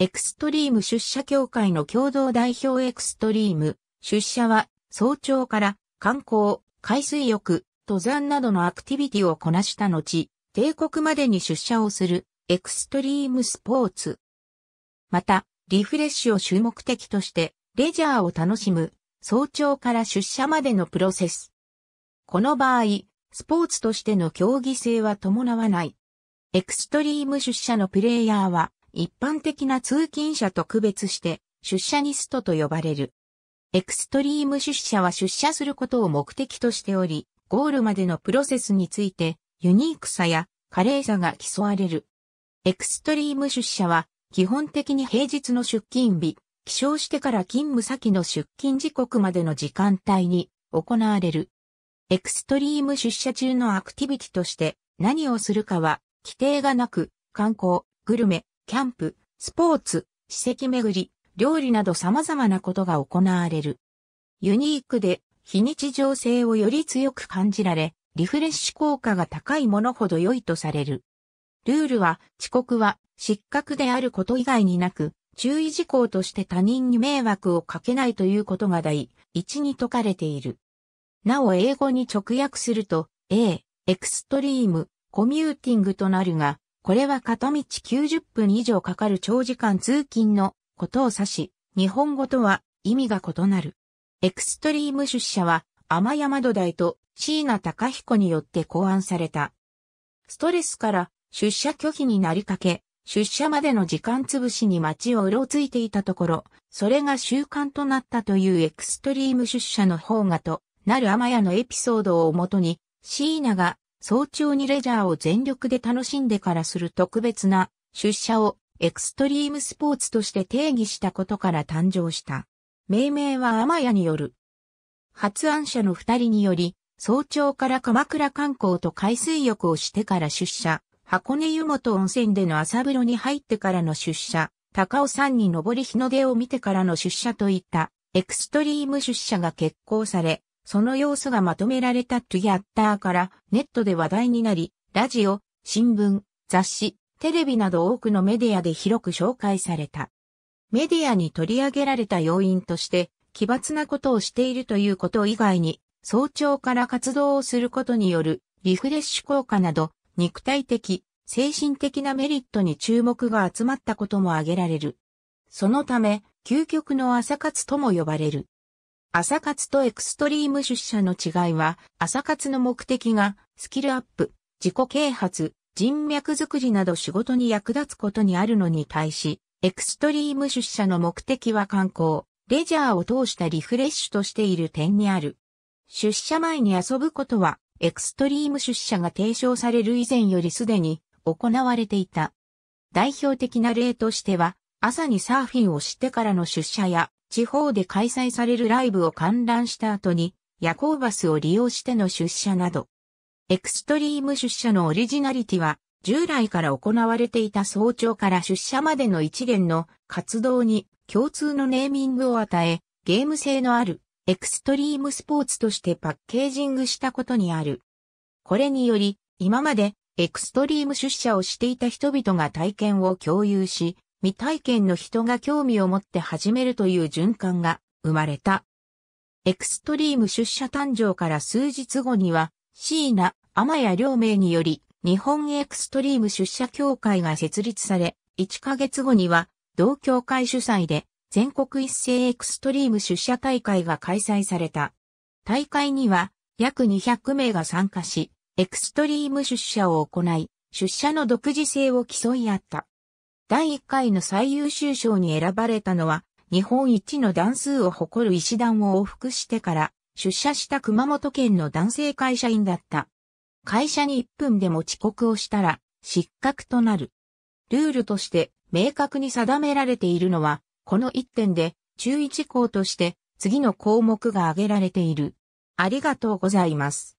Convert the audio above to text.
エクストリーム出社協会の共同代表エクストリーム出社は早朝から観光、海水浴、登山などのアクティビティをこなした後、帝国までに出社をするエクストリームスポーツ。また、リフレッシュを主目的としてレジャーを楽しむ早朝から出社までのプロセス。この場合、スポーツとしての競技性は伴わない。エクストリーム出社のプレイヤーは、一般的な通勤者と区別して出社ニストと呼ばれる。エクストリーム出社は出社することを目的としており、ゴールまでのプロセスについてユニークさや華麗さが競われる。エクストリーム出社は基本的に平日の出勤日、起床してから勤務先の出勤時刻までの時間帯に行われる。エクストリーム出社中のアクティビティとして何をするかは規定がなく観光、グルメ、キャンプ、スポーツ、史跡巡り、料理など様々なことが行われる。ユニークで非日常性をより強く感じられ、リフレッシュ効果が高いものほど良いとされる。ルールは、遅刻は失格であること以外になく、注意事項として他人に迷惑をかけないということが第一に説かれている。なお英語に直訳すると、A、エクストリーム、コミューティングとなるが、これは片道90分以上かかる長時間通勤のことを指し、日本語とは意味が異なる。エクストリーム出社は、天山土台と椎名隆彦によって考案された。ストレスから出社拒否になりかけ、出社までの時間潰しに街をうろついていたところ、それが習慣となったというエクストリーム出社の方がとなる天屋のエピソードをもとに、椎名が早朝にレジャーを全力で楽しんでからする特別な出社をエクストリームスポーツとして定義したことから誕生した。命名は天谷による。発案者の二人により、早朝から鎌倉観光と海水浴をしてから出社、箱根湯本温泉での朝風呂に入ってからの出社、高尾山に登り日の出を見てからの出社といったエクストリーム出社が決行され、その様子がまとめられたトゥギャッターからネットで話題になり、ラジオ、新聞、雑誌、テレビなど多くのメディアで広く紹介された。メディアに取り上げられた要因として、奇抜なことをしているということ以外に、早朝から活動をすることによるリフレッシュ効果など、肉体的、精神的なメリットに注目が集まったことも挙げられる。そのため、究極の朝活とも呼ばれる。朝活とエクストリーム出社の違いは、朝活の目的が、スキルアップ、自己啓発、人脈づくりなど仕事に役立つことにあるのに対し、エクストリーム出社の目的は観光、レジャーを通したリフレッシュとしている点にある。出社前に遊ぶことは、エクストリーム出社が提唱される以前よりすでに行われていた。代表的な例としては、朝にサーフィンをしてからの出社や、地方で開催されるライブを観覧した後に夜行バスを利用しての出社など。エクストリーム出社のオリジナリティは従来から行われていた早朝から出社までの一連の活動に共通のネーミングを与え、ゲーム性のあるエクストリームスポーツとしてパッケージングしたことにある。これにより、今までエクストリーム出社をしていた人々が体験を共有し、未体験の人が興味を持って始めるという循環が生まれた。エクストリーム出社誕生から数日後には、シーナ、アマヤ両名により、日本エクストリーム出社協会が設立され、1ヶ月後には、同協会主催で、全国一斉エクストリーム出社大会が開催された。大会には、約200名が参加し、エクストリーム出社を行い、出社の独自性を競い合った。第1回の最優秀賞に選ばれたのは、日本一の段数を誇る石段を往復してから出社した熊本県の男性会社員だった。会社に1分でも遅刻をしたら失格となる。ルールとして明確に定められているのは、この1点で注意事項として次の項目が挙げられている。ありがとうございます。